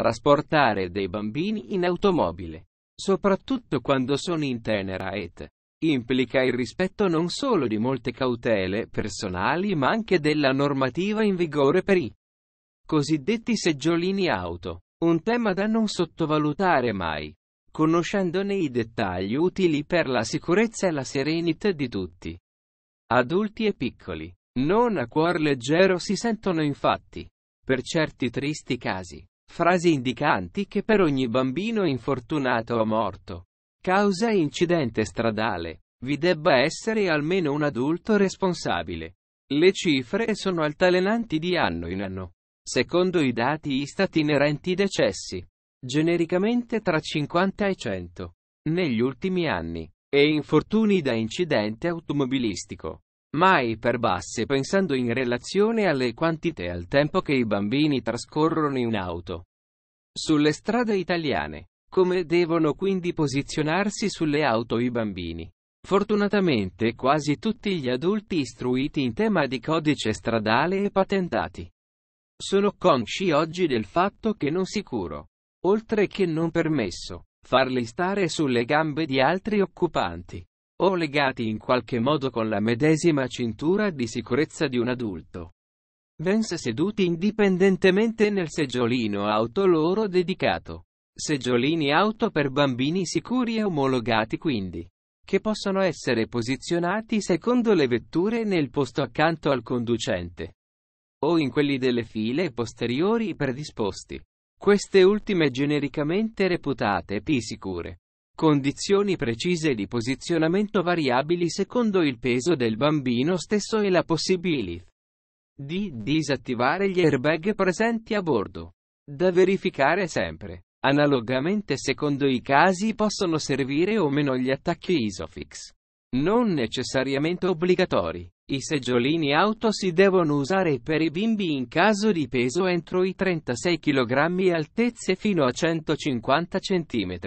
trasportare dei bambini in automobile, soprattutto quando sono in tenera età. Implica il rispetto non solo di molte cautele personali ma anche della normativa in vigore per i cosiddetti seggiolini auto, un tema da non sottovalutare mai, conoscendone i dettagli utili per la sicurezza e la serenità di tutti, adulti e piccoli. Non a cuor leggero si sentono infatti, per certi tristi casi, frasi indicanti che per ogni bambino infortunato o morto, causa incidente stradale, vi debba essere almeno un adulto responsabile. Le cifre sono altalenanti di anno in anno. Secondo i dati Istat inerenti i decessi, genericamente tra 50 e 100, negli ultimi anni, e infortuni da incidente automobilistico mai per basse pensando in relazione alle quantità e al tempo che i bambini trascorrono in auto. Sulle strade italiane. Come devono quindi posizionarsi sulle auto i bambini? Fortunatamente quasi tutti gli adulti istruiti in tema di codice stradale e patentati. Sono consci oggi del fatto che non sicuro, oltre che non permesso, farli stare sulle gambe di altri occupanti o legati in qualche modo con la medesima cintura di sicurezza di un adulto. Vens seduti indipendentemente nel seggiolino auto loro dedicato. Seggiolini auto per bambini sicuri e omologati quindi, che possono essere posizionati secondo le vetture nel posto accanto al conducente o in quelli delle file posteriori predisposti. Queste ultime genericamente reputate P sicure condizioni precise di posizionamento variabili secondo il peso del bambino stesso e la possibilità di disattivare gli airbag presenti a bordo. Da verificare sempre. Analogamente secondo i casi possono servire o meno gli attacchi ISOFIX. Non necessariamente obbligatori. I seggiolini auto si devono usare per i bimbi in caso di peso entro i 36 kg e altezze fino a 150 cm.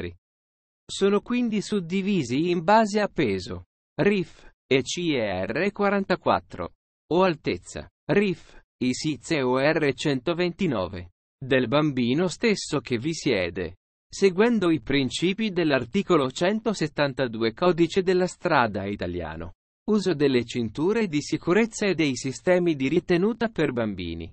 Sono quindi suddivisi in base a peso. RIF, e ECR 44. O altezza. RIF, e ISICEOR 129. Del bambino stesso che vi siede. Seguendo i principi dell'articolo 172 Codice della strada italiano. Uso delle cinture di sicurezza e dei sistemi di ritenuta per bambini.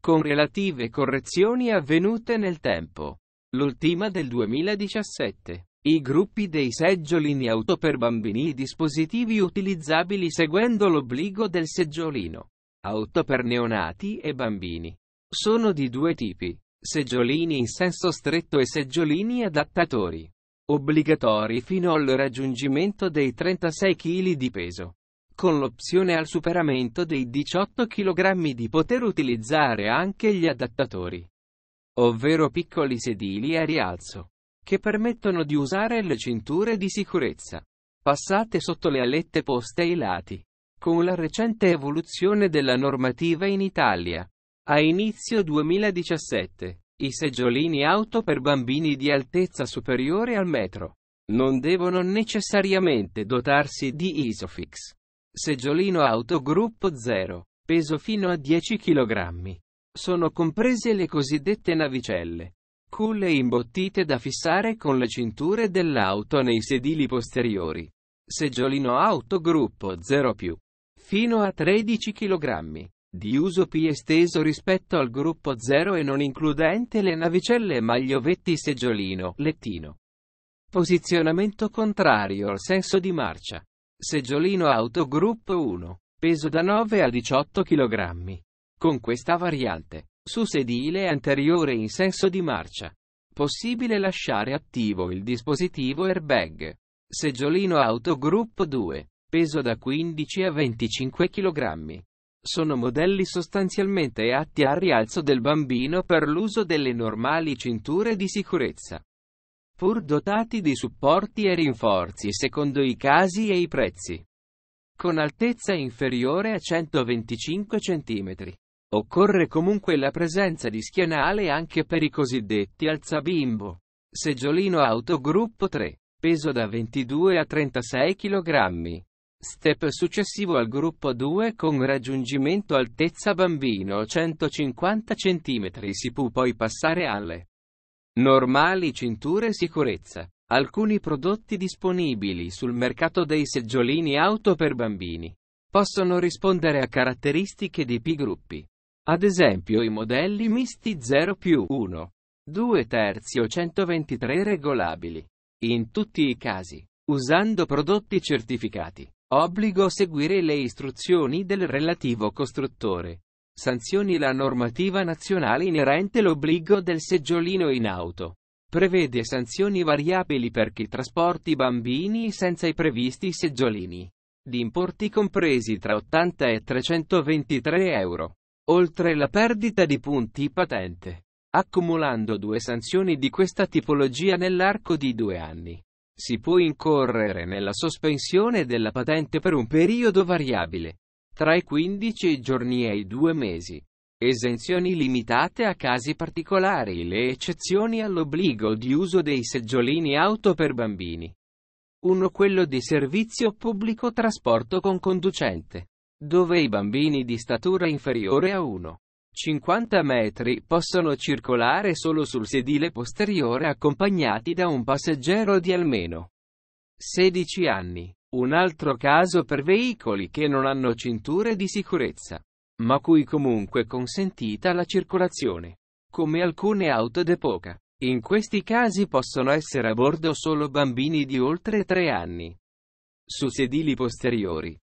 Con relative correzioni avvenute nel tempo. L'ultima del 2017. I gruppi dei seggiolini auto per bambini dispositivi utilizzabili seguendo l'obbligo del seggiolino. Auto per neonati e bambini. Sono di due tipi. Seggiolini in senso stretto e seggiolini adattatori. Obbligatori fino al raggiungimento dei 36 kg di peso. Con l'opzione al superamento dei 18 kg di poter utilizzare anche gli adattatori. Ovvero piccoli sedili a rialzo che permettono di usare le cinture di sicurezza passate sotto le alette poste ai lati. Con la recente evoluzione della normativa in Italia, a inizio 2017, i seggiolini auto per bambini di altezza superiore al metro non devono necessariamente dotarsi di Isofix. Seggiolino auto gruppo 0, peso fino a 10 kg. Sono comprese le cosiddette navicelle, Culle imbottite da fissare con le cinture dell'auto nei sedili posteriori. Seggiolino auto gruppo 0+, fino a 13 kg. Di uso più esteso rispetto al gruppo 0 e non includente le navicelle magliovetti seggiolino, lettino. Posizionamento contrario al senso di marcia. Seggiolino auto gruppo 1, peso da 9 a 18 kg. Con questa variante su sedile anteriore in senso di marcia. Possibile lasciare attivo il dispositivo airbag. Seggiolino auto gruppo 2. Peso da 15 a 25 kg. Sono modelli sostanzialmente atti al rialzo del bambino per l'uso delle normali cinture di sicurezza. Pur dotati di supporti e rinforzi secondo i casi e i prezzi. Con altezza inferiore a 125 cm Occorre comunque la presenza di schienale anche per i cosiddetti alzabimbo. Seggiolino auto gruppo 3. Peso da 22 a 36 kg. Step successivo al gruppo 2 con raggiungimento altezza bambino 150 cm si può poi passare alle normali cinture sicurezza. Alcuni prodotti disponibili sul mercato dei seggiolini auto per bambini possono rispondere a caratteristiche di P-gruppi. Ad esempio i modelli misti 0 più 1, 2 terzi o 123 regolabili. In tutti i casi, usando prodotti certificati, obbligo a seguire le istruzioni del relativo costruttore. Sanzioni la normativa nazionale inerente l'obbligo del seggiolino in auto. Prevede sanzioni variabili per chi trasporti bambini senza i previsti seggiolini. Di importi compresi tra 80 e 323 euro oltre la perdita di punti patente, accumulando due sanzioni di questa tipologia nell'arco di due anni. Si può incorrere nella sospensione della patente per un periodo variabile, tra i 15 giorni e i due mesi. Esenzioni limitate a casi particolari, le eccezioni all'obbligo di uso dei seggiolini auto per bambini. 1. Quello di servizio pubblico trasporto con conducente dove i bambini di statura inferiore a 1,50 metri possono circolare solo sul sedile posteriore accompagnati da un passeggero di almeno 16 anni. Un altro caso per veicoli che non hanno cinture di sicurezza, ma cui comunque è consentita la circolazione, come alcune auto d'epoca. In questi casi possono essere a bordo solo bambini di oltre 3 anni. Su sedili posteriori,